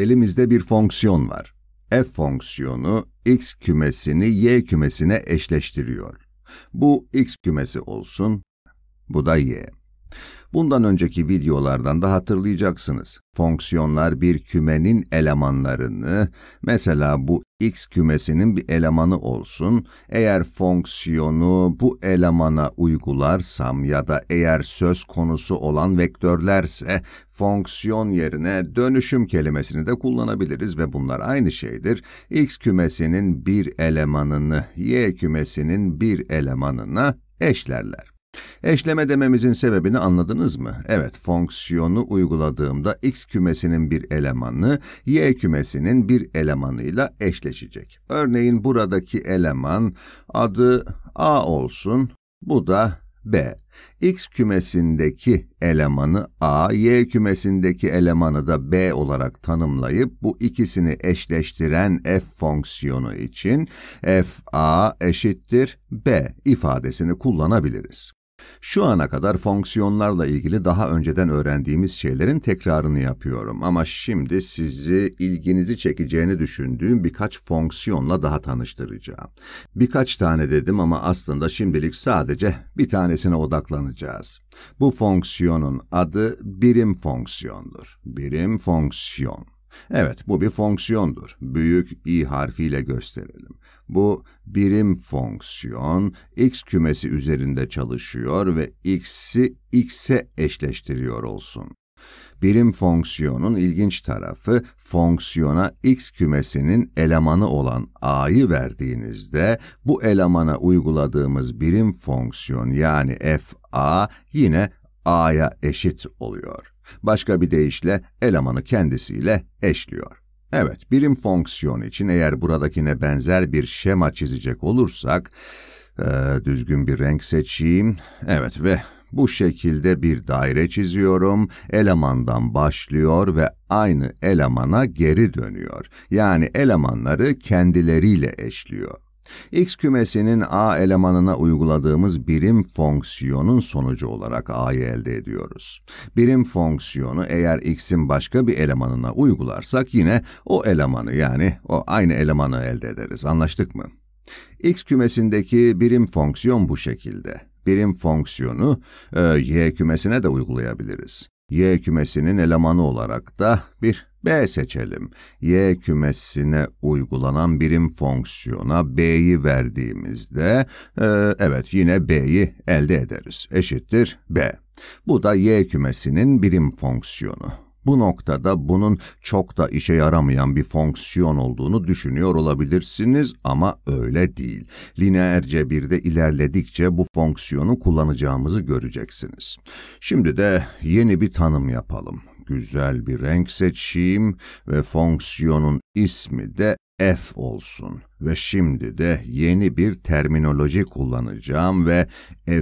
elimizde bir fonksiyon var. F fonksiyonu x kümesini y kümesine eşleştiriyor. Bu x kümesi olsun, bu da y. Bundan önceki videolardan da hatırlayacaksınız. Fonksiyonlar bir kümenin elemanlarını, mesela bu x kümesinin bir elemanı olsun, eğer fonksiyonu bu elemana uygularsam ya da eğer söz konusu olan vektörlerse, fonksiyon yerine dönüşüm kelimesini de kullanabiliriz ve bunlar aynı şeydir. x kümesinin bir elemanını, y kümesinin bir elemanına eşlerler. Eşleme dememizin sebebini anladınız mı? Evet, fonksiyonu uyguladığımda x kümesinin bir elemanı, y kümesinin bir elemanıyla eşleşecek. Örneğin buradaki eleman adı a olsun, bu da b. x kümesindeki elemanı a, y kümesindeki elemanı da b olarak tanımlayıp bu ikisini eşleştiren f fonksiyonu için f a eşittir b ifadesini kullanabiliriz. Şu ana kadar fonksiyonlarla ilgili daha önceden öğrendiğimiz şeylerin tekrarını yapıyorum ama şimdi sizi ilginizi çekeceğini düşündüğüm birkaç fonksiyonla daha tanıştıracağım. Birkaç tane dedim ama aslında şimdilik sadece bir tanesine odaklanacağız. Bu fonksiyonun adı birim fonksiyondur. Birim fonksiyon. Evet, bu bir fonksiyondur. Büyük i harfiyle gösterelim. Bu birim fonksiyon x kümesi üzerinde çalışıyor ve x'i x'e eşleştiriyor olsun. Birim fonksiyonun ilginç tarafı fonksiyona x kümesinin elemanı olan a'yı verdiğinizde bu elemana uyguladığımız birim fonksiyon yani f a yine a'ya eşit oluyor. Başka bir deyişle elemanı kendisiyle eşliyor. Evet, birim fonksiyon için eğer buradakine benzer bir şema çizecek olursak, e, düzgün bir renk seçeyim. Evet ve bu şekilde bir daire çiziyorum, elemandan başlıyor ve aynı elemana geri dönüyor. Yani elemanları kendileriyle eşliyor. X kümesinin A elemanına uyguladığımız birim fonksiyonun sonucu olarak A'yı elde ediyoruz. Birim fonksiyonu eğer X'in başka bir elemanına uygularsak yine o elemanı yani o aynı elemanı elde ederiz. Anlaştık mı? X kümesindeki birim fonksiyon bu şekilde. Birim fonksiyonu e, Y kümesine de uygulayabiliriz. Y kümesinin elemanı olarak da bir B seçelim. Y kümesine uygulanan birim fonksiyona B'yi verdiğimizde, e, evet yine B'yi elde ederiz. Eşittir B. Bu da Y kümesinin birim fonksiyonu. Bu noktada bunun çok da işe yaramayan bir fonksiyon olduğunu düşünüyor olabilirsiniz ama öyle değil. Lineer cebirde ilerledikçe bu fonksiyonu kullanacağımızı göreceksiniz. Şimdi de yeni bir tanım yapalım güzel bir renk seçeyim ve fonksiyonun ismi de f olsun ve şimdi de yeni bir terminoloji kullanacağım ve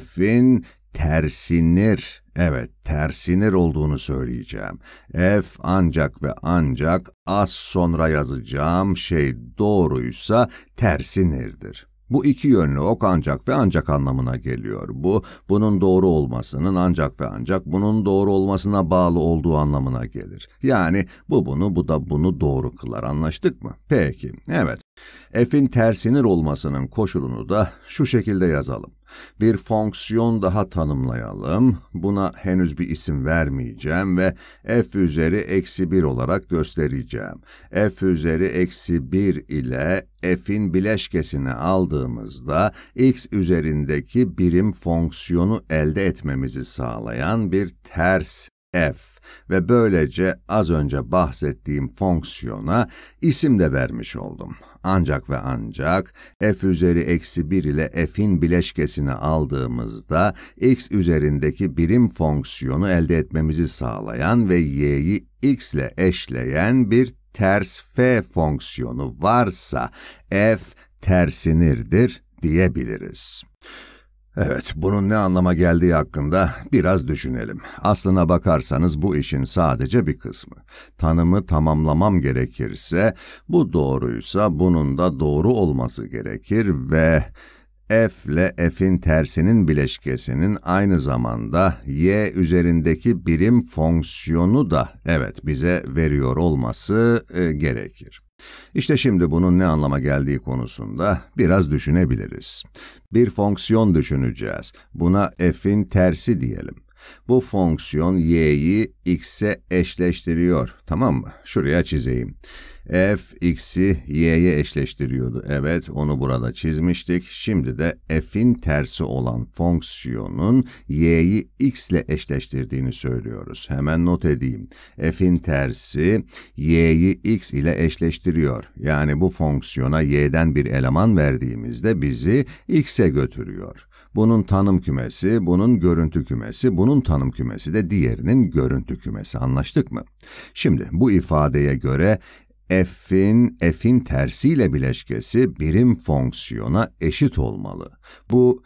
f'in tersinir, evet tersinir olduğunu söyleyeceğim. F ancak ve ancak az sonra yazacağım şey doğruysa tersinirdir. Bu iki yönlü ok ancak ve ancak anlamına geliyor. Bu, bunun doğru olmasının ancak ve ancak bunun doğru olmasına bağlı olduğu anlamına gelir. Yani bu bunu, bu da bunu doğru kılar. Anlaştık mı? Peki, evet. F'in tersinir olmasının koşulunu da şu şekilde yazalım. Bir fonksiyon daha tanımlayalım. Buna henüz bir isim vermeyeceğim ve f üzeri eksi 1 olarak göstereceğim. f üzeri eksi 1 ile f'in bileşkesini aldığımızda x üzerindeki birim fonksiyonu elde etmemizi sağlayan bir ters f ve böylece az önce bahsettiğim fonksiyona isim de vermiş oldum. Ancak ve ancak f üzeri eksi 1 ile f'in bileşkesini aldığımızda x üzerindeki birim fonksiyonu elde etmemizi sağlayan ve y'yi x ile eşleyen bir ters f fonksiyonu varsa f tersinirdir diyebiliriz. Evet, bunun ne anlama geldiği hakkında biraz düşünelim. Aslına bakarsanız bu işin sadece bir kısmı. Tanımı tamamlamam gerekirse, bu doğruysa bunun da doğru olması gerekir ve f ile f'in tersinin bileşkesinin aynı zamanda y üzerindeki birim fonksiyonu da evet bize veriyor olması e, gerekir. İşte şimdi bunun ne anlama geldiği konusunda biraz düşünebiliriz. Bir fonksiyon düşüneceğiz. Buna f'in tersi diyelim. Bu fonksiyon y'yi x'e eşleştiriyor. Tamam mı? Şuraya çizeyim. f x'i y'ye eşleştiriyordu. Evet onu burada çizmiştik. Şimdi de f'in tersi olan fonksiyonun y'yi x ile eşleştirdiğini söylüyoruz. Hemen not edeyim. f'in tersi y'yi x ile eşleştiriyor. Yani bu fonksiyona y'den bir eleman verdiğimizde bizi x'e götürüyor. Bunun tanım kümesi, bunun görüntü kümesi, bunun tanım kümesi de diğerinin görüntü kümesi. Anlaştık mı? Şimdi bu ifadeye göre f'in f'in tersiyle bileşkesi birim fonksiyona eşit olmalı. Bu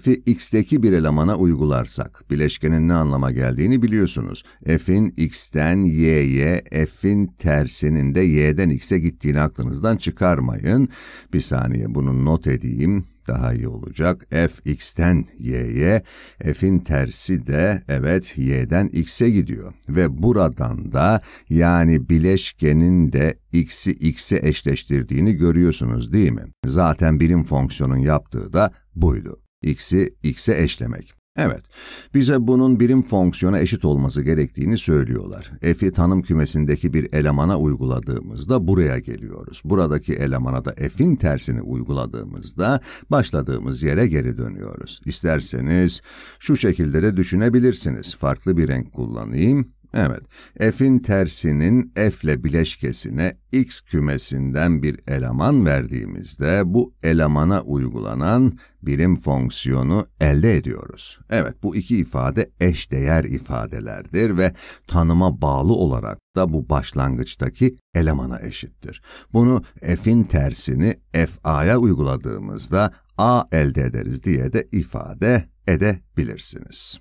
f'i x'teki bir elemana uygularsak, bileşkenin ne anlama geldiğini biliyorsunuz. f'in x'ten y'ye, f'in tersinin de y'den x'e gittiğini aklınızdan çıkarmayın. Bir saniye bunu not edeyim daha iyi olacak. F x'ten y'ye, f'in tersi de evet y'den x'e gidiyor. Ve buradan da yani bileşkenin de x'i x'e eşleştirdiğini görüyorsunuz değil mi? Zaten birim fonksiyonun yaptığı da buydu. x'i x'e eşlemek. Evet, bize bunun birim fonksiyona eşit olması gerektiğini söylüyorlar. F'i tanım kümesindeki bir elemana uyguladığımızda buraya geliyoruz. Buradaki elemana da f'in tersini uyguladığımızda başladığımız yere geri dönüyoruz. İsterseniz şu şekilde de düşünebilirsiniz. Farklı bir renk kullanayım Evet, f'in tersinin f ile bileşkesine x kümesinden bir eleman verdiğimizde bu elemana uygulanan birim fonksiyonu elde ediyoruz. Evet, bu iki ifade eşdeğer ifadelerdir ve tanıma bağlı olarak da bu başlangıçtaki elemana eşittir. Bunu f'in tersini f'a'ya uyguladığımızda a elde ederiz diye de ifade edebilirsiniz.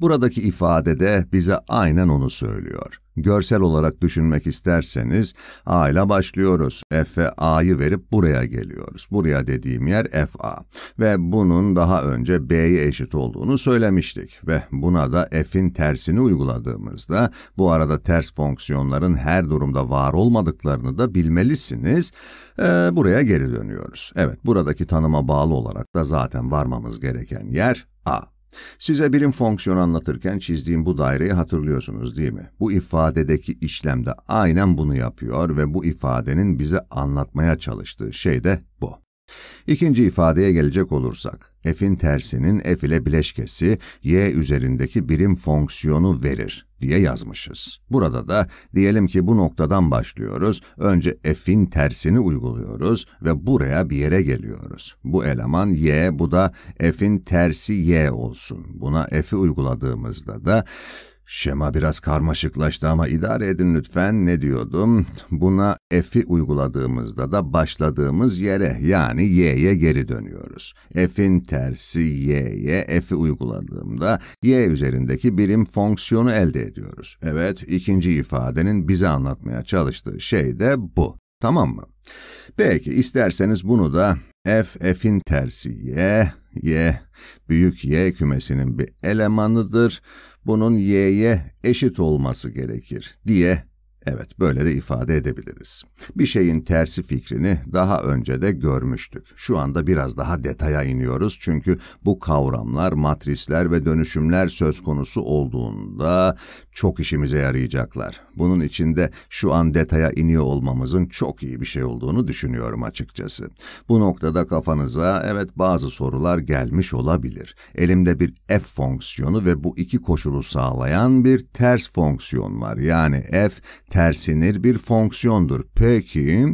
Buradaki ifade de bize aynen onu söylüyor. Görsel olarak düşünmek isterseniz A ile başlıyoruz. F A'yı verip buraya geliyoruz. Buraya dediğim yer FA. Ve bunun daha önce B'ye eşit olduğunu söylemiştik. Ve buna da F'in tersini uyguladığımızda bu arada ters fonksiyonların her durumda var olmadıklarını da bilmelisiniz. Ee, buraya geri dönüyoruz. Evet buradaki tanıma bağlı olarak da zaten varmamız gereken yer A. Size birim fonksiyon anlatırken çizdiğim bu daireyi hatırlıyorsunuz değil mi? Bu ifadedeki işlemde aynen bunu yapıyor ve bu ifadenin bize anlatmaya çalıştığı şey de bu. İkinci ifadeye gelecek olursak, f'in tersinin f ile bileşkesi y üzerindeki birim fonksiyonu verir diye yazmışız. Burada da diyelim ki bu noktadan başlıyoruz, önce f'in tersini uyguluyoruz ve buraya bir yere geliyoruz. Bu eleman y, bu da f'in tersi y olsun. Buna f'i uyguladığımızda da Şema biraz karmaşıklaştı ama idare edin lütfen ne diyordum? Buna f'i uyguladığımızda da başladığımız yere yani y'ye geri dönüyoruz. f'in tersi y'ye f'i uyguladığımda y üzerindeki birim fonksiyonu elde ediyoruz. Evet ikinci ifadenin bize anlatmaya çalıştığı şey de bu. Tamam mı? Peki isterseniz bunu da f f'in tersi y, y büyük y kümesinin bir elemanıdır bunun y'ye eşit olması gerekir diye Evet, böyle de ifade edebiliriz. Bir şeyin tersi fikrini daha önce de görmüştük. Şu anda biraz daha detaya iniyoruz çünkü bu kavramlar, matrisler ve dönüşümler söz konusu olduğunda çok işimize yarayacaklar. Bunun içinde şu an detaya iniyor olmamızın çok iyi bir şey olduğunu düşünüyorum açıkçası. Bu noktada kafanıza evet bazı sorular gelmiş olabilir. Elimde bir f fonksiyonu ve bu iki koşulu sağlayan bir ters fonksiyon var. Yani f tersinir bir fonksiyondur. Peki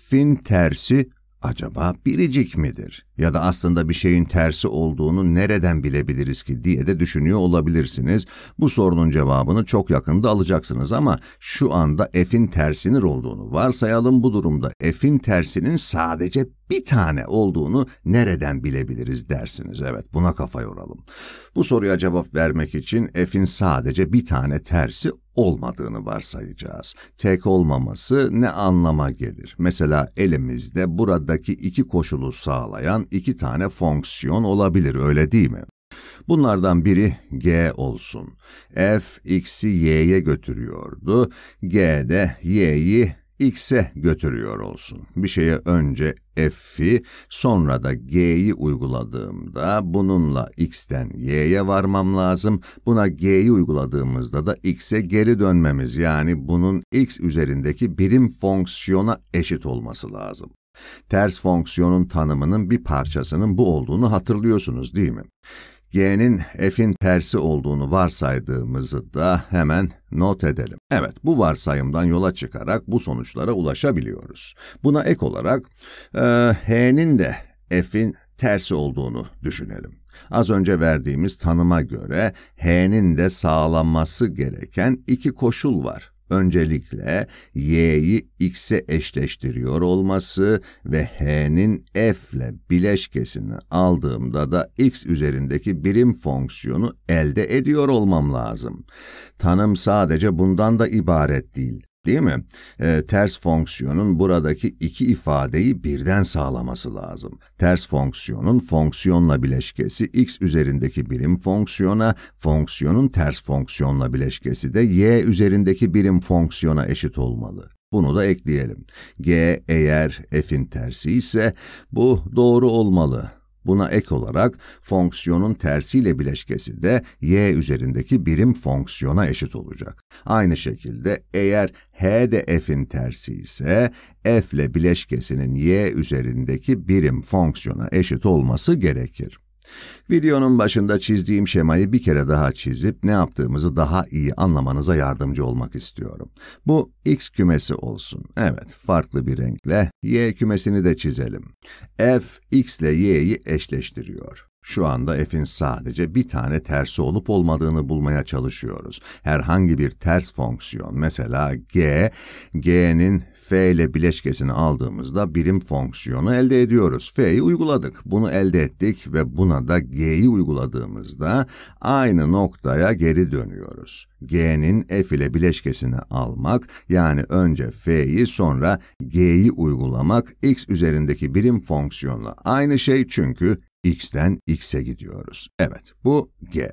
f'in tersi acaba biricik midir? ya da aslında bir şeyin tersi olduğunu nereden bilebiliriz ki diye de düşünüyor olabilirsiniz. Bu sorunun cevabını çok yakında alacaksınız ama şu anda f'in tersi olduğunu varsayalım bu durumda f'in tersinin sadece bir tane olduğunu nereden bilebiliriz dersiniz. Evet buna kafa yoralım. Bu soruya cevap vermek için f'in sadece bir tane tersi olmadığını varsayacağız. Tek olmaması ne anlama gelir? Mesela elimizde buradaki iki koşulu sağlayan iki tane fonksiyon olabilir öyle değil mi? Bunlardan biri g olsun. f x'i y'ye götürüyordu. g de y'yi x'e götürüyor olsun. Bir şeye önce f'i sonra da g'yi uyguladığımda bununla x'ten y'ye varmam lazım. Buna g'yi uyguladığımızda da x'e geri dönmemiz yani bunun x üzerindeki birim fonksiyona eşit olması lazım. Ters fonksiyonun tanımının bir parçasının bu olduğunu hatırlıyorsunuz değil mi? g'nin f'in tersi olduğunu varsaydığımızı da hemen not edelim. Evet, bu varsayımdan yola çıkarak bu sonuçlara ulaşabiliyoruz. Buna ek olarak e, h'nin de f'in tersi olduğunu düşünelim. Az önce verdiğimiz tanıma göre h'nin de sağlanması gereken iki koşul var öncelikle y'yi x'e eşleştiriyor olması ve h'nin f ile bileşkesini aldığımda da x üzerindeki birim fonksiyonu elde ediyor olmam lazım. Tanım sadece bundan da ibaret değil değil mi? E, ters fonksiyonun buradaki iki ifadeyi birden sağlaması lazım. Ters fonksiyonun fonksiyonla bileşkesi x üzerindeki birim fonksiyona, fonksiyonun ters fonksiyonla bileşkesi de y üzerindeki birim fonksiyona eşit olmalı. Bunu da ekleyelim. G eğer f'in tersi ise bu doğru olmalı. Buna ek olarak fonksiyonun tersiyle bileşkesi de y üzerindeki birim fonksiyona eşit olacak. Aynı şekilde eğer h de f'in tersi ise f ile bileşkesinin y üzerindeki birim fonksiyona eşit olması gerekir. Videonun başında çizdiğim şemayı bir kere daha çizip ne yaptığımızı daha iyi anlamanıza yardımcı olmak istiyorum. Bu X kümesi olsun. Evet, farklı bir renkle Y kümesini de çizelim. F, X ile Y'yi eşleştiriyor. Şu anda f'in sadece bir tane tersi olup olmadığını bulmaya çalışıyoruz. Herhangi bir ters fonksiyon, mesela g, g'nin f ile bileşkesini aldığımızda birim fonksiyonu elde ediyoruz. f'yi uyguladık, bunu elde ettik ve buna da g'yi uyguladığımızda aynı noktaya geri dönüyoruz. g'nin f ile bileşkesini almak, yani önce f'yi sonra g'yi uygulamak x üzerindeki birim fonksiyonla aynı şey çünkü x'den x'e gidiyoruz. Evet, bu g.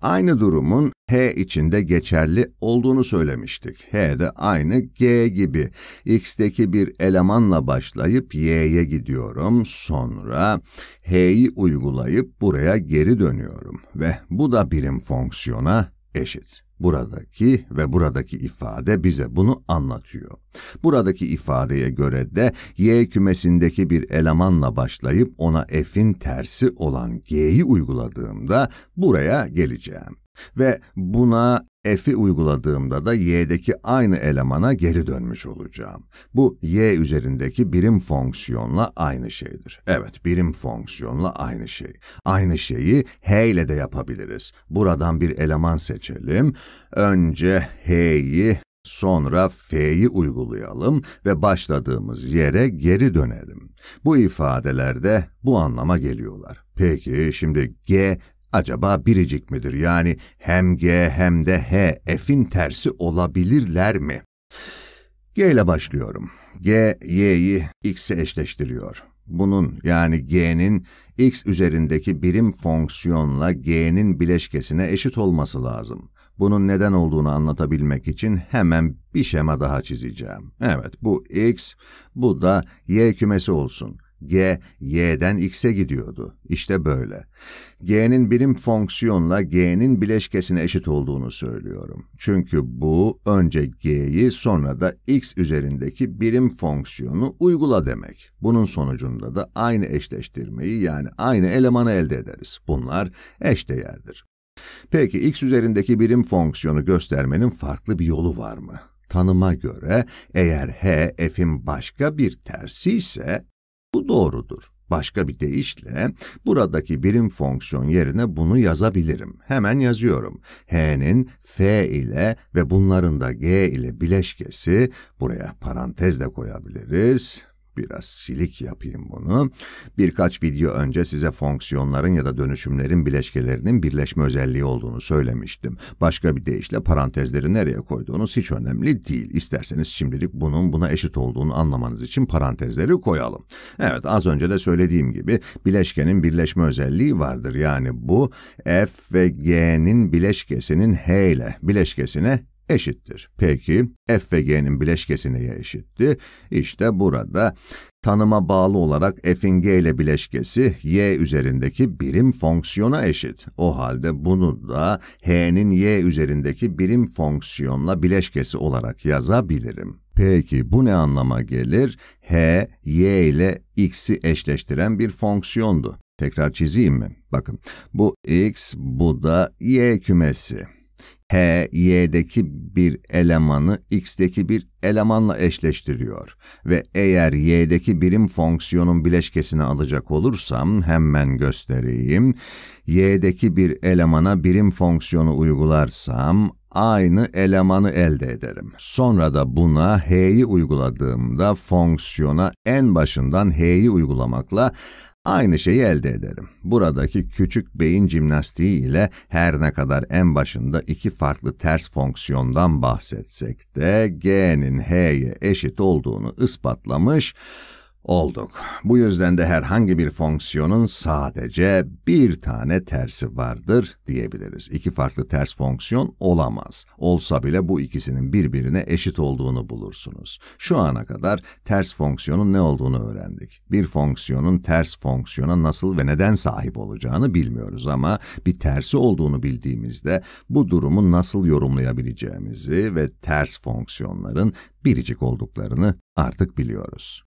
Aynı durumun h içinde geçerli olduğunu söylemiştik. h de aynı g gibi. x'teki bir elemanla başlayıp y'ye gidiyorum. Sonra h'yi uygulayıp buraya geri dönüyorum. Ve bu da birim fonksiyona eşit. Buradaki ve buradaki ifade bize bunu anlatıyor. Buradaki ifadeye göre de Y kümesindeki bir elemanla başlayıp ona F'in tersi olan G'yi uyguladığımda buraya geleceğim. Ve buna f'i uyguladığımda da y'deki aynı elemana geri dönmüş olacağım. Bu y üzerindeki birim fonksiyonla aynı şeydir. Evet, birim fonksiyonla aynı şey. Aynı şeyi h ile de yapabiliriz. Buradan bir eleman seçelim. Önce h'yi Sonra F'yi uygulayalım ve başladığımız yere geri dönelim. Bu ifadelerde bu anlama geliyorlar. Peki şimdi G Acaba biricik midir? Yani hem G hem de H, F'in tersi olabilirler mi? G ile başlıyorum. G, Y'yi X'e eşleştiriyor. Bunun yani G'nin X üzerindeki birim fonksiyonla G'nin bileşkesine eşit olması lazım. Bunun neden olduğunu anlatabilmek için hemen bir şema daha çizeceğim. Evet bu X, bu da Y kümesi olsun. G, Y'den X'e gidiyordu. İşte böyle. G'nin birim fonksiyonla G'nin bileşkesine eşit olduğunu söylüyorum. Çünkü bu önce G'yi sonra da X üzerindeki birim fonksiyonu uygula demek. Bunun sonucunda da aynı eşleştirmeyi yani aynı elemanı elde ederiz. Bunlar eşdeğerdir. Peki X üzerindeki birim fonksiyonu göstermenin farklı bir yolu var mı? Tanıma göre eğer H, F'in başka bir tersi ise doğrudur. Başka bir deyişle buradaki birim fonksiyon yerine bunu yazabilirim. Hemen yazıyorum. H'nin F ile ve bunların da G ile bileşkesi buraya parantez de koyabiliriz biraz silik yapayım bunu. Birkaç video önce size fonksiyonların ya da dönüşümlerin bileşkelerinin birleşme özelliği olduğunu söylemiştim. Başka bir deyişle parantezleri nereye koyduğunuz hiç önemli değil. İsterseniz şimdilik bunun buna eşit olduğunu anlamanız için parantezleri koyalım. Evet az önce de söylediğim gibi bileşkenin birleşme özelliği vardır. Yani bu F ve G'nin bileşkesinin H ile bileşkesine eşittir. Peki f ve g'nin bileşkesi neye eşitti? İşte burada tanıma bağlı olarak f'in g ile bileşkesi y üzerindeki birim fonksiyona eşit. O halde bunu da h'nin y üzerindeki birim fonksiyonla bileşkesi olarak yazabilirim. Peki bu ne anlama gelir? h, y ile x'i eşleştiren bir fonksiyondu. Tekrar çizeyim mi? Bakın bu x, bu da y kümesi. H, Y'deki bir elemanı X'deki bir elemanla eşleştiriyor ve eğer Y'deki birim fonksiyonun bileşkesini alacak olursam hemen göstereyim. Y'deki bir elemana birim fonksiyonu uygularsam aynı elemanı elde ederim. Sonra da buna h'yi uyguladığımda fonksiyona en başından h'yi uygulamakla Aynı şeyi elde ederim. Buradaki küçük beyin jimnastiği ile her ne kadar en başında iki farklı ters fonksiyondan bahsetsek de G'nin H'ye eşit olduğunu ispatlamış, olduk. Bu yüzden de herhangi bir fonksiyonun sadece bir tane tersi vardır diyebiliriz. İki farklı ters fonksiyon olamaz. Olsa bile bu ikisinin birbirine eşit olduğunu bulursunuz. Şu ana kadar ters fonksiyonun ne olduğunu öğrendik. Bir fonksiyonun ters fonksiyona nasıl ve neden sahip olacağını bilmiyoruz ama bir tersi olduğunu bildiğimizde bu durumu nasıl yorumlayabileceğimizi ve ters fonksiyonların biricik olduklarını artık biliyoruz.